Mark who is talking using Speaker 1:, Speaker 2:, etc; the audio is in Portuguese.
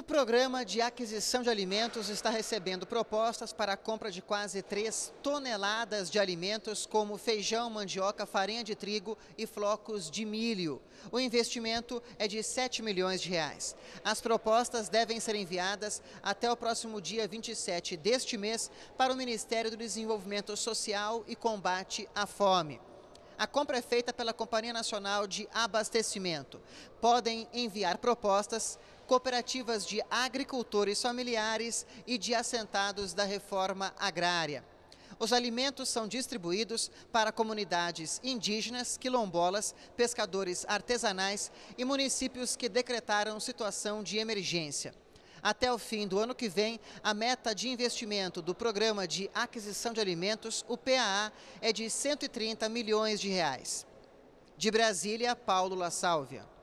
Speaker 1: O programa de aquisição de alimentos está recebendo propostas para a compra de quase 3 toneladas de alimentos, como feijão, mandioca, farinha de trigo e flocos de milho. O investimento é de 7 milhões de reais. As propostas devem ser enviadas até o próximo dia 27 deste mês para o Ministério do Desenvolvimento Social e Combate à Fome. A compra é feita pela Companhia Nacional de Abastecimento. Podem enviar propostas cooperativas de agricultores familiares e de assentados da reforma agrária. Os alimentos são distribuídos para comunidades indígenas, quilombolas, pescadores artesanais e municípios que decretaram situação de emergência. Até o fim do ano que vem, a meta de investimento do Programa de Aquisição de Alimentos, o PAA, é de 130 milhões de reais. De Brasília, Paulo La Sálvia.